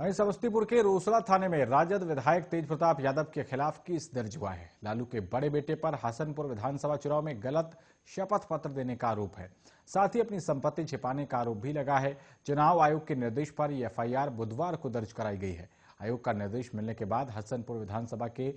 वहीं समस्तीपुर के रोसड़ा थाने में राजद विधायक तेज प्रताप यादव के खिलाफ केस दर्ज हुआ है लालू के बड़े बेटे पर हसनपुर विधानसभा चुनाव में गलत शपथ पत्र देने का आरोप है साथ ही अपनी संपत्ति छिपाने का आरोप भी लगा है चुनाव आयोग के निर्देश पर यह एफआईआर बुधवार को दर्ज कराई गई है आयोग का निर्देश मिलने के बाद हसनपुर विधानसभा के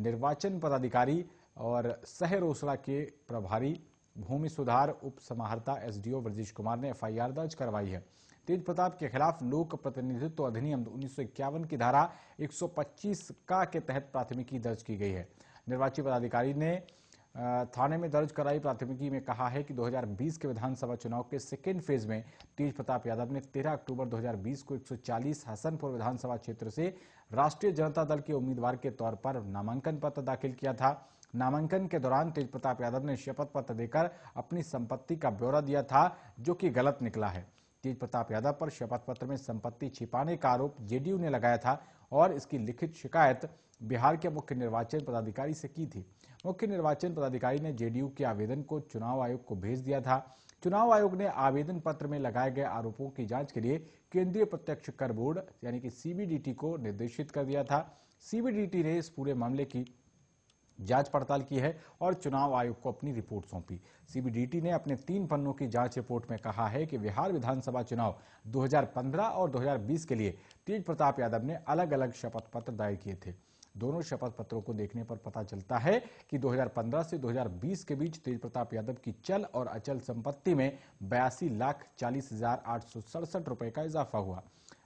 निर्वाचन पदाधिकारी और सह रोसड़ा के प्रभारी भूमि सुधार उप समाहर्ता एसडीओ ब्रजेश कुमार ने एफआईआर दर्ज करवाई है तेज प्रताप के खिलाफ लोक प्रतिनिधित्व अधिनियम उन्नीस की धारा 125 का के तहत प्राथमिकी दर्ज की गई है निर्वाची पदाधिकारी ने थाने में दर्ज कराई प्राथमिकी में कहा है कि 2020 के विधानसभा चुनाव के सेकेंड फेज में तेज प्रताप यादव ने 13 अक्टूबर 2020 को 140 हसनपुर विधानसभा क्षेत्र से राष्ट्रीय जनता दल के उम्मीदवार के तौर पर नामांकन पत्र दाखिल किया था नामांकन के दौरान तेज प्रताप यादव ने शपथ पत्र देकर अपनी संपत्ति का ब्यौरा दिया था जो कि गलत निकला है तेज प्रताप यादव पर शपथ पत्र में संपत्ति छिपाने का आरोप जेडीयू ने लगाया था और इसकी लिखित शिकायत बिहार के मुख्य निर्वाचन पदाधिकारी से की थी मुख्य निर्वाचन पदाधिकारी ने जेडीयू के आवेदन को चुनाव आयोग को भेज दिया था चुनाव आयोग ने आवेदन पत्र में लगाए गए आरोपों की जांच के लिए केंद्रीय प्रत्यक्ष कर बोर्ड यानी कि सीबीडीटी को निर्देशित कर दिया था सीबीडीटी ने इस पूरे मामले की जांच पड़ताल की है और चुनाव आयोग को अपनी रिपोर्ट सौंपी सीबीडीटी ने अपने तीन पन्नों की जांच रिपोर्ट में कहा है कि बिहार विधानसभा चुनाव 2015 और 2020 के लिए तेज प्रताप यादव ने अलग अलग शपथ पत्र दायर किए थे दोनों शपथ पत्रों को देखने पर पता चलता है कि 2015 से 2020 के बीच तेज प्रताप यादव की चल और अचल संपत्ति में बयासी लाख चालीस हजार आठ सौ सड़सठ रुपए का इजाफा हुआ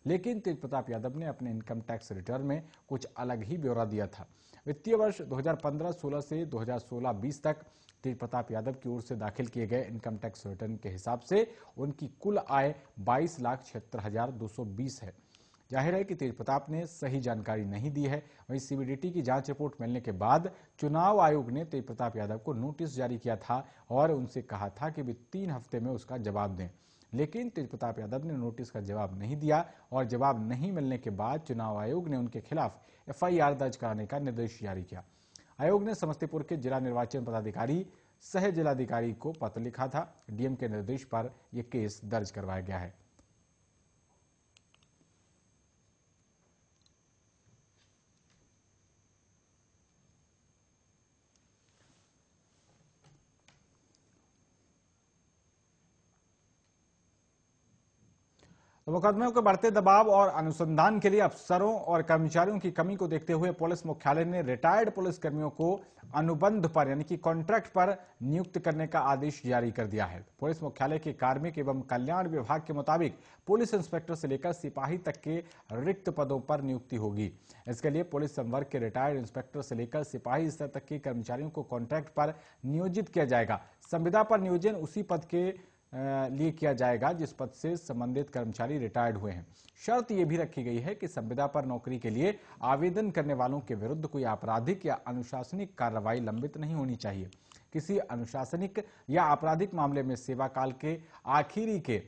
लेकिन तेज प्रताप यादव ने अपने इनकम टैक्स रिटर्न में कुछ अलग ही ब्यौरा दिया था वित्तीय वर्ष 2015-16 से 2016-20 तक तेज प्रताप यादव की ओर से दाखिल किए गए इनकम टैक्स रिटर्न के हिसाब से उनकी कुल आय बाईस लाख छिहत्तर हजार दो सौ बीस है जाहिर है कि तेज प्रताप ने सही जानकारी नहीं दी है वहीं सीबीडीटी की जांच रिपोर्ट मिलने के बाद चुनाव आयोग ने तेज प्रताप यादव को नोटिस जारी किया था और उनसे कहा था कि वे तीन हफ्ते में उसका जवाब दें लेकिन तेज प्रताप यादव ने नोटिस का जवाब नहीं दिया और जवाब नहीं मिलने के बाद चुनाव आयोग ने उनके खिलाफ एफआईआर दर्ज कराने का निर्देश जारी किया आयोग ने समस्तीपुर के जिला निर्वाचन पदाधिकारी सह जिलाधिकारी को पत्र लिखा था डीएम के निर्देश पर यह केस दर्ज करवाया गया है तो मुकदमे के बढ़ते दबाव और अनुसंधान के लिए अफसरों और कर्मचारियों की कमी को देखते हुए पुलिस मुख्यालय ने रिटायर्ड पुलिस कर्मियों को अनुबंध पर यानी कि कॉन्ट्रैक्ट पर नियुक्त करने का आदेश जारी कर दिया है पुलिस मुख्यालय के कार्मिक एवं कल्याण विभाग के मुताबिक पुलिस इंस्पेक्टर से लेकर सिपाही तक के रिक्त पदों पर नियुक्ति होगी इसके लिए पुलिस संवर्ग के रिटायर्ड इंस्पेक्टर से लेकर सिपाही स्तर तक के कर्मचारियों को कॉन्ट्रैक्ट पर नियोजित किया जाएगा संविदा पर नियोजन उसी पद के लिए किया जाएगा जिस पद से संबंधित कर्मचारी रिटायर्ड हुए हैं शर्त यह भी रखी गई है कि संविदा पर नौकरी के लिए आवेदन करने वालों के विरुद्ध कोई आपराधिक या अनुशासनिक कार्रवाई लंबित नहीं होनी चाहिए किसी अनुशासनिक या आपराधिक मामले में सेवा काल के आखिरी के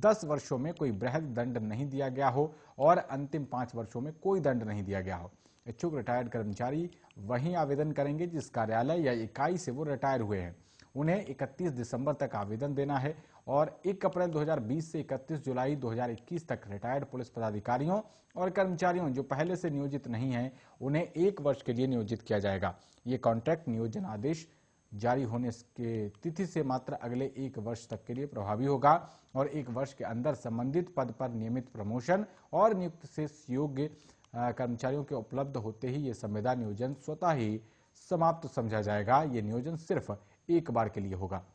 दस वर्षों में कोई बृहद दंड नहीं दिया गया हो और अंतिम पांच वर्षों में कोई दंड नहीं दिया गया हो इच्छुक रिटायर्ड कर्मचारी वहीं आवेदन करेंगे जिस कार्यालय या इकाई से वो रिटायर हुए हैं उन्हें 31 दिसंबर तक आवेदन देना है और 1 अप्रैल 2020 से 31 जुलाई 2021 तक रिटायर्ड पुलिस पदाधिकारियों और कर्मचारियों जो पहले से नियोजित नहीं हैं उन्हें एक वर्ष के लिए नियोजित किया जाएगा ये कॉन्ट्रैक्ट नियोजन आदेश जारी होने के तिथि से मात्र अगले एक वर्ष तक के लिए प्रभावी होगा और एक वर्ष के अंदर संबंधित पद पर नियमित प्रमोशन और नियुक्त से योग्य कर्मचारियों के उपलब्ध होते ही ये संविदा नियोजन स्वतः ही समाप्त समझा जाएगा ये नियोजन सिर्फ एक बार के लिए होगा